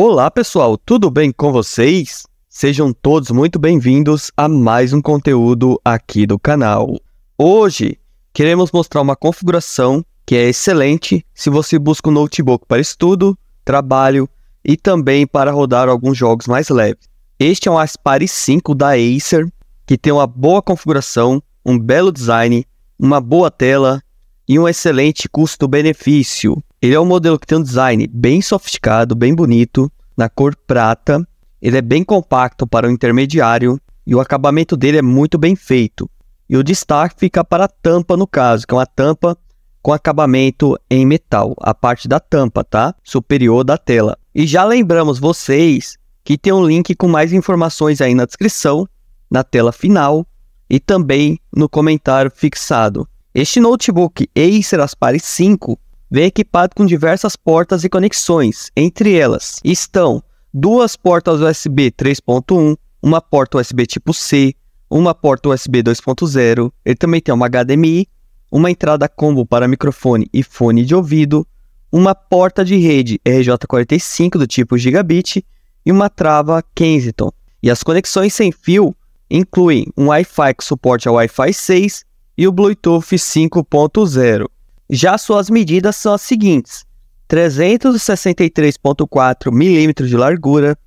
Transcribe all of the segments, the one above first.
Olá pessoal, tudo bem com vocês? Sejam todos muito bem-vindos a mais um conteúdo aqui do canal. Hoje queremos mostrar uma configuração que é excelente se você busca um notebook para estudo, trabalho e também para rodar alguns jogos mais leves. Este é um Aspire 5 da Acer que tem uma boa configuração, um belo design, uma boa tela e um excelente custo-benefício. Ele é um modelo que tem um design bem sofisticado, bem bonito, na cor prata. Ele é bem compacto para o intermediário e o acabamento dele é muito bem feito. E o destaque fica para a tampa no caso, que é uma tampa com acabamento em metal, a parte da tampa, tá? Superior da tela. E já lembramos vocês que tem um link com mais informações aí na descrição, na tela final e também no comentário fixado. Este notebook Acer Aspire 5 Vem equipado com diversas portas e conexões. Entre elas estão duas portas USB 3.1, uma porta USB tipo C, uma porta USB 2.0. Ele também tem uma HDMI, uma entrada combo para microfone e fone de ouvido, uma porta de rede RJ45 do tipo gigabit e uma trava Kensington. E as conexões sem fio incluem um Wi-Fi que suporte a Wi-Fi 6 e o Bluetooth 5.0. Já suas medidas são as seguintes: 363,4 milímetros de largura,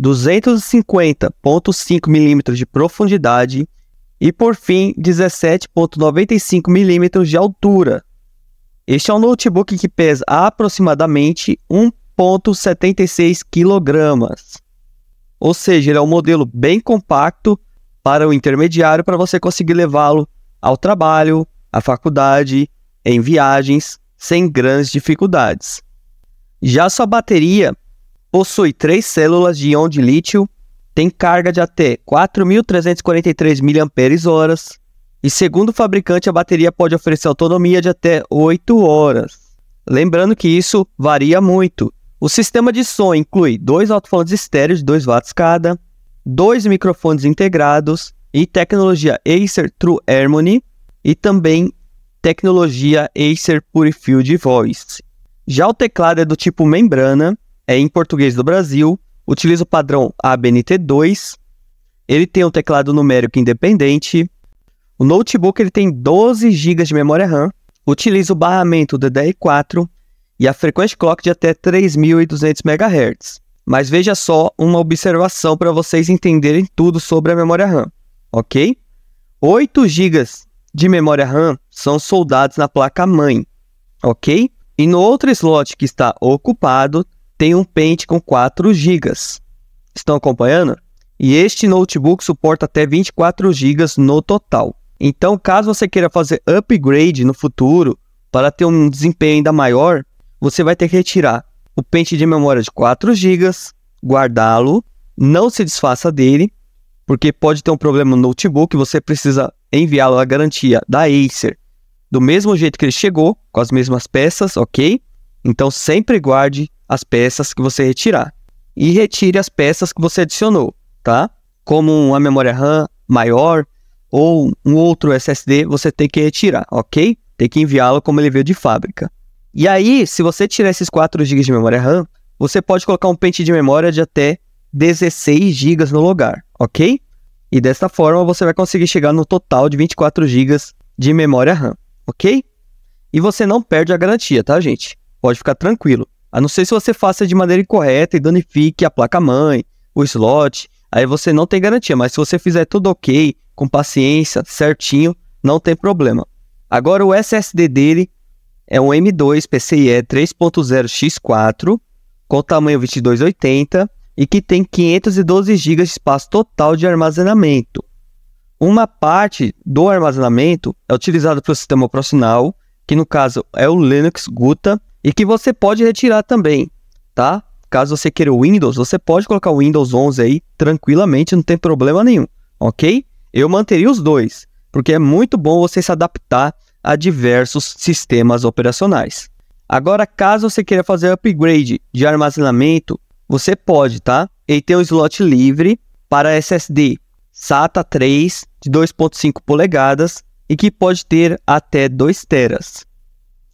250,5 milímetros de profundidade e, por fim, 17,95 milímetros de altura. Este é um notebook que pesa aproximadamente 1,76 kg. Ou seja, ele é um modelo bem compacto para o intermediário para você conseguir levá-lo ao trabalho, à faculdade em viagens sem grandes dificuldades. Já sua bateria possui três células de íon de lítio, tem carga de até 4.343 mAh e, segundo o fabricante, a bateria pode oferecer autonomia de até 8 horas. Lembrando que isso varia muito. O sistema de som inclui dois alto-falantes estéreo de 2 watts cada, dois microfones integrados e tecnologia Acer True Harmony e também tecnologia Acer Purifield Voice. Já o teclado é do tipo membrana, é em português do Brasil, utiliza o padrão ABNT2, ele tem um teclado numérico independente, o notebook ele tem 12 GB de memória RAM, utiliza o barramento DDR4 e a frequência clock de até 3.200 MHz. Mas veja só uma observação para vocês entenderem tudo sobre a memória RAM, ok? 8 GB de memória RAM são soldados na placa-mãe, ok? E no outro slot que está ocupado, tem um pente com 4 GB. Estão acompanhando? E este notebook suporta até 24 GB no total. Então, caso você queira fazer upgrade no futuro para ter um desempenho ainda maior, você vai ter que retirar o pente de memória de 4 GB, guardá-lo, não se desfaça dele, porque pode ter um problema no notebook, você precisa enviá-lo à garantia da Acer do mesmo jeito que ele chegou, com as mesmas peças, ok? Então sempre guarde as peças que você retirar. E retire as peças que você adicionou, tá? Como uma memória RAM maior ou um outro SSD, você tem que retirar, ok? Tem que enviá-lo como ele veio de fábrica. E aí, se você tirar esses 4 GB de memória RAM, você pode colocar um pente de memória de até 16 GB no lugar, ok? E desta forma você vai conseguir chegar no total de 24 GB de memória RAM, ok? E você não perde a garantia, tá, gente? Pode ficar tranquilo. A não ser se você faça de maneira incorreta e danifique a placa-mãe, o slot, aí você não tem garantia. Mas se você fizer tudo ok, com paciência, certinho, não tem problema. Agora o SSD dele é um M2 PCIe 3.0 X4 com tamanho 2280 e que tem 512 GB de espaço total de armazenamento. Uma parte do armazenamento é utilizada pelo sistema operacional, que no caso é o Linux Guta, e que você pode retirar também, tá? Caso você queira o Windows, você pode colocar o Windows 11 aí tranquilamente, não tem problema nenhum, ok? Eu manteria os dois, porque é muito bom você se adaptar a diversos sistemas operacionais. Agora, caso você queira fazer upgrade de armazenamento você pode, tá? Ele tem um slot livre para SSD SATA 3 de 2.5 polegadas e que pode ter até 2 teras.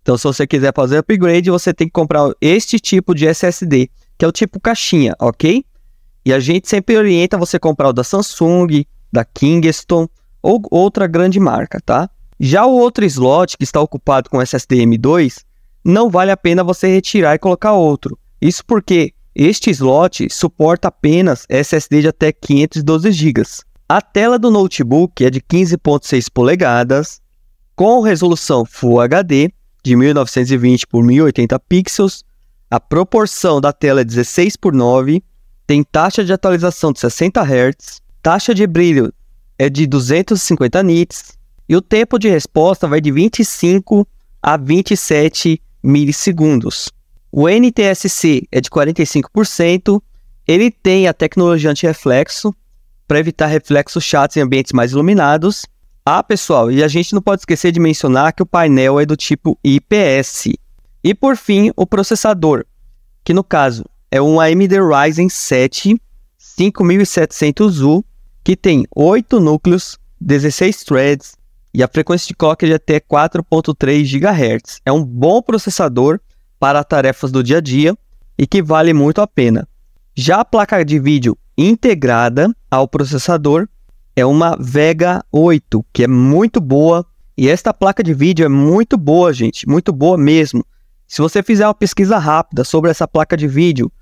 Então, se você quiser fazer upgrade, você tem que comprar este tipo de SSD, que é o tipo caixinha, ok? E a gente sempre orienta você comprar o da Samsung, da Kingston ou outra grande marca, tá? Já o outro slot que está ocupado com SSD M2, não vale a pena você retirar e colocar outro. Isso porque este slot suporta apenas SSD de até 512 GB. A tela do notebook é de 15.6 polegadas, com resolução Full HD de 1920 por 1080 pixels. A proporção da tela é 16 por 9, tem taxa de atualização de 60 Hz, taxa de brilho é de 250 nits e o tempo de resposta vai de 25 a 27 milissegundos. O NTSC é de 45%, ele tem a tecnologia anti-reflexo para evitar reflexos chatos em ambientes mais iluminados. Ah, pessoal, e a gente não pode esquecer de mencionar que o painel é do tipo IPS. E por fim, o processador, que no caso é um AMD Ryzen 7 5700U, que tem 8 núcleos, 16 threads e a frequência de clock é de até 4.3 GHz. É um bom processador para tarefas do dia a dia e que vale muito a pena. Já a placa de vídeo integrada ao processador é uma Vega 8, que é muito boa. E esta placa de vídeo é muito boa, gente, muito boa mesmo. Se você fizer uma pesquisa rápida sobre essa placa de vídeo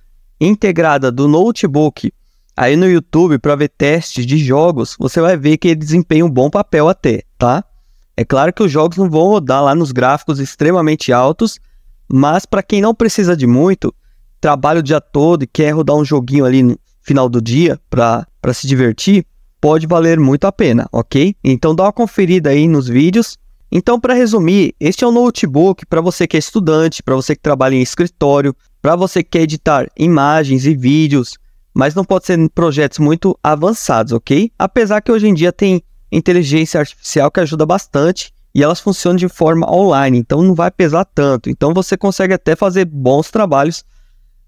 integrada do notebook aí no YouTube para ver testes de jogos, você vai ver que ele desempenha um bom papel até, tá? É claro que os jogos não vão rodar lá nos gráficos extremamente altos, mas para quem não precisa de muito, trabalha o dia todo e quer rodar um joguinho ali no final do dia para se divertir, pode valer muito a pena, ok? Então dá uma conferida aí nos vídeos. Então, para resumir, este é um notebook para você que é estudante, para você que trabalha em escritório, para você que quer editar imagens e vídeos, mas não pode ser em projetos muito avançados, ok? Apesar que hoje em dia tem inteligência artificial que ajuda bastante e elas funcionam de forma online, então não vai pesar tanto. Então você consegue até fazer bons trabalhos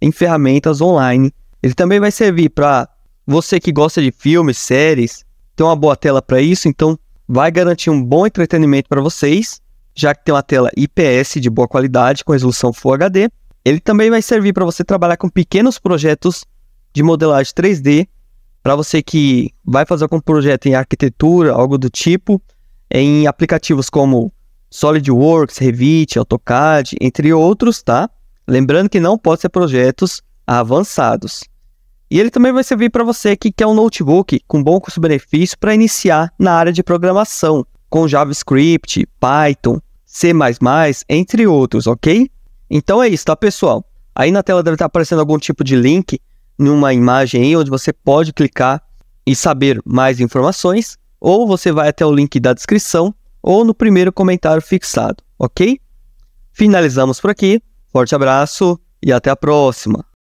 em ferramentas online. Ele também vai servir para você que gosta de filmes, séries, tem uma boa tela para isso, então vai garantir um bom entretenimento para vocês, já que tem uma tela IPS de boa qualidade com resolução Full HD. Ele também vai servir para você trabalhar com pequenos projetos de modelagem 3D, para você que vai fazer algum projeto em arquitetura, algo do tipo, em aplicativos como SolidWorks, Revit, AutoCAD, entre outros, tá? Lembrando que não pode ser projetos avançados. E ele também vai servir para você que quer um notebook com bom custo-benefício para iniciar na área de programação, com JavaScript, Python, C++, entre outros, ok? Então é isso, tá, pessoal? Aí na tela deve estar tá aparecendo algum tipo de link numa imagem aí onde você pode clicar e saber mais informações ou você vai até o link da descrição ou no primeiro comentário fixado, ok? Finalizamos por aqui. Forte abraço e até a próxima!